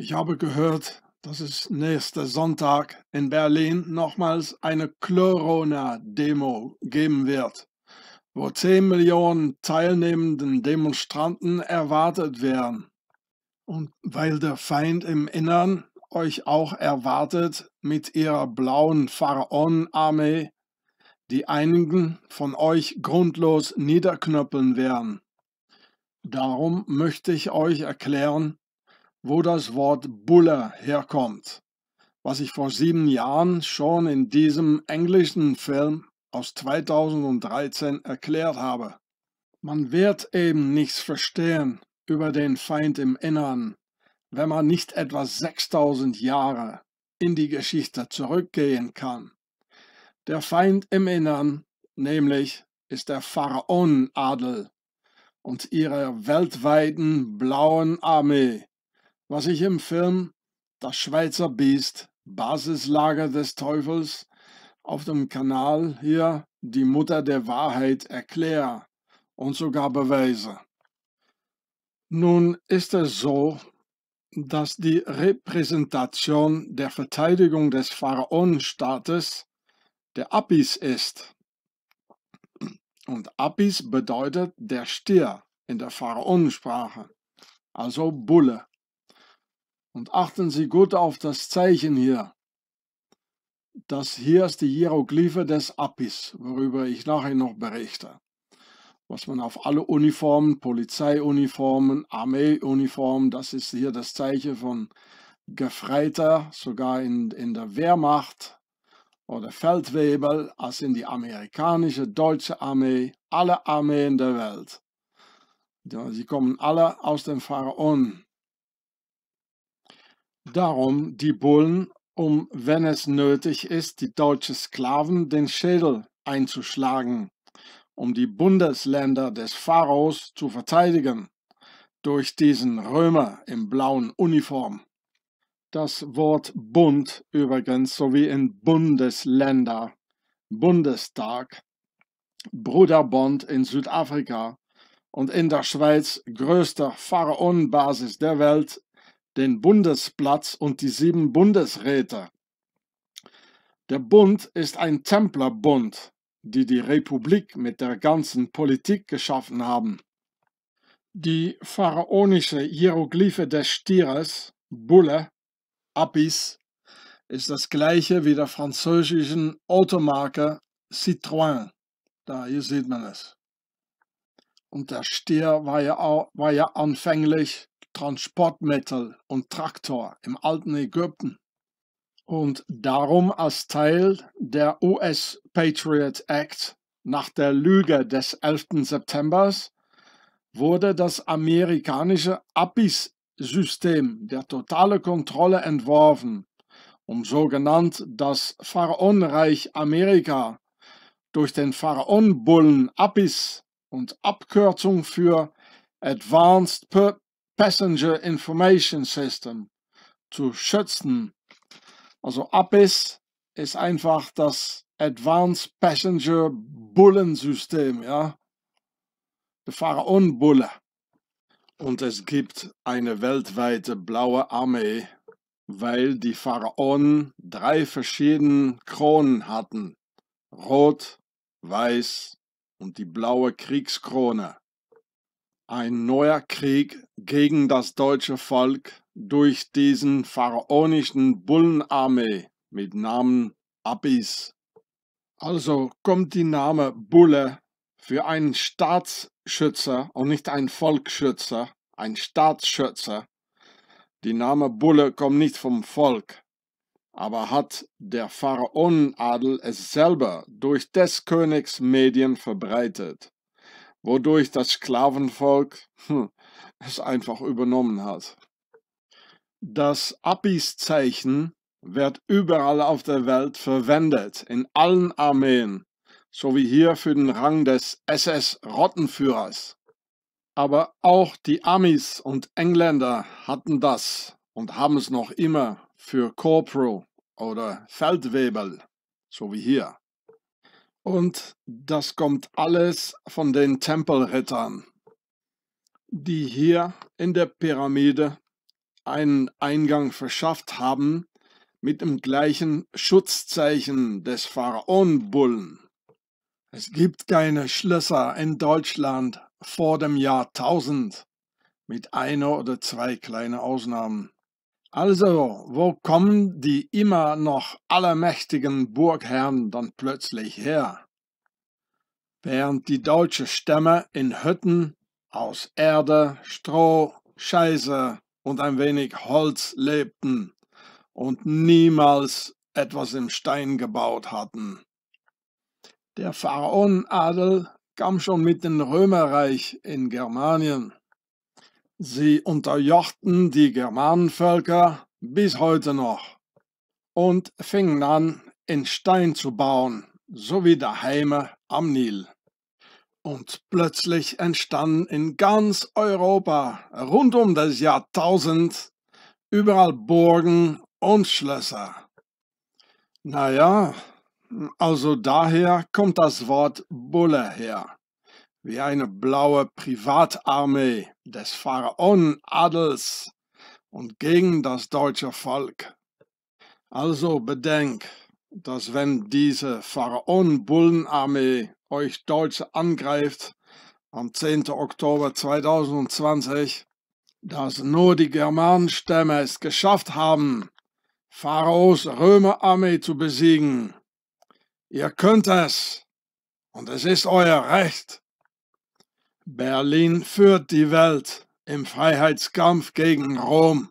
Ich habe gehört, dass es nächsten Sonntag in Berlin nochmals eine Corona-Demo geben wird, wo 10 Millionen teilnehmenden Demonstranten erwartet werden. Und weil der Feind im Innern euch auch erwartet mit ihrer blauen Pharaonenarmee, die einigen von euch grundlos niederknöppeln werden. Darum möchte ich euch erklären, wo das Wort Bulle herkommt, was ich vor sieben Jahren schon in diesem englischen Film aus 2013 erklärt habe. Man wird eben nichts verstehen über den Feind im Innern, wenn man nicht etwa 6000 Jahre in die Geschichte zurückgehen kann. Der Feind im Innern, nämlich, ist der Pharaonenadel und ihre weltweiten blauen Armee was ich im Film Das Schweizer Biest, Basislager des Teufels, auf dem Kanal hier die Mutter der Wahrheit erkläre und sogar beweise. Nun ist es so, dass die Repräsentation der Verteidigung des Pharaonenstaates der Apis ist. Und Apis bedeutet der Stier in der Pharaonensprache, also Bulle. Und achten Sie gut auf das Zeichen hier. Das hier ist die Hieroglyphe des Apis, worüber ich nachher noch berichte. Was man auf alle Uniformen, Polizeiuniformen, Armeeuniformen, das ist hier das Zeichen von Gefreiter, sogar in, in der Wehrmacht oder Feldwebel, als in die amerikanische, deutsche Armee, alle Armeen der Welt. Sie kommen alle aus dem Pharaon. Darum die Bullen, um, wenn es nötig ist, die deutschen Sklaven den Schädel einzuschlagen, um die Bundesländer des Pharaos zu verteidigen, durch diesen Römer im blauen Uniform. Das Wort Bund übrigens sowie in Bundesländer, Bundestag, Bruderbond in Südafrika und in der Schweiz größter Pharaonenbasis der Welt den Bundesplatz und die sieben Bundesräte. Der Bund ist ein Templerbund, die die Republik mit der ganzen Politik geschaffen haben. Die pharaonische Hieroglyphe des Stieres, Bulle, Apis, ist das gleiche wie der französischen Automarke Citroën. Da, hier sieht man es. Und der Stier war ja, auch, war ja anfänglich Transportmittel und Traktor im alten Ägypten und darum als Teil der US Patriot Act nach der Lüge des 11. September wurde das amerikanische APIS-System der totale Kontrolle entworfen, um sogenannt das Pharaonreich Amerika durch den Pharaonbullen Apis und Abkürzung für Advanced Passenger Information System zu schützen. Also APIS ist einfach das Advanced Passenger Bullensystem, ja. Der Bulle. Und es gibt eine weltweite blaue Armee, weil die Pharaonen drei verschiedene Kronen hatten. Rot, Weiß und die blaue Kriegskrone ein neuer Krieg gegen das deutsche Volk durch diesen pharaonischen Bullenarmee mit Namen Abis. Also kommt die Name Bulle für einen Staatsschützer und nicht ein Volksschützer, ein Staatsschützer. Die Name Bulle kommt nicht vom Volk, aber hat der Pharaonenadel es selber durch des Königs Medien verbreitet wodurch das Sklavenvolk hm, es einfach übernommen hat. Das Abis-Zeichen wird überall auf der Welt verwendet, in allen Armeen, sowie hier für den Rang des SS-Rottenführers. Aber auch die Amis und Engländer hatten das und haben es noch immer für Corporal oder Feldwebel, so wie hier. Und das kommt alles von den Tempelrittern, die hier in der Pyramide einen Eingang verschafft haben mit dem gleichen Schutzzeichen des Pharaonbullen. Es gibt keine Schlösser in Deutschland vor dem Jahr 1000, mit einer oder zwei kleinen Ausnahmen. Also, wo kommen die immer noch allermächtigen Burgherren dann plötzlich her? Während die deutsche Stämme in Hütten aus Erde, Stroh, Scheiße und ein wenig Holz lebten und niemals etwas im Stein gebaut hatten. Der Pharaonenadel kam schon mit dem Römerreich in Germanien Sie unterjochten die Germanenvölker bis heute noch und fingen an, in Stein zu bauen, so sowie daheime am Nil. Und plötzlich entstanden in ganz Europa rund um das Jahrtausend überall Burgen und Schlösser. Naja, also daher kommt das Wort Bulle her wie eine blaue Privatarmee des Pharaonenadels und gegen das deutsche Volk. Also bedenk, dass wenn diese Pharaon-Bullenarmee euch Deutsche angreift am 10. Oktober 2020, dass nur die Germanenstämme es geschafft haben, Pharaos Römerarmee zu besiegen. Ihr könnt es, und es ist euer Recht. Berlin führt die Welt im Freiheitskampf gegen Rom.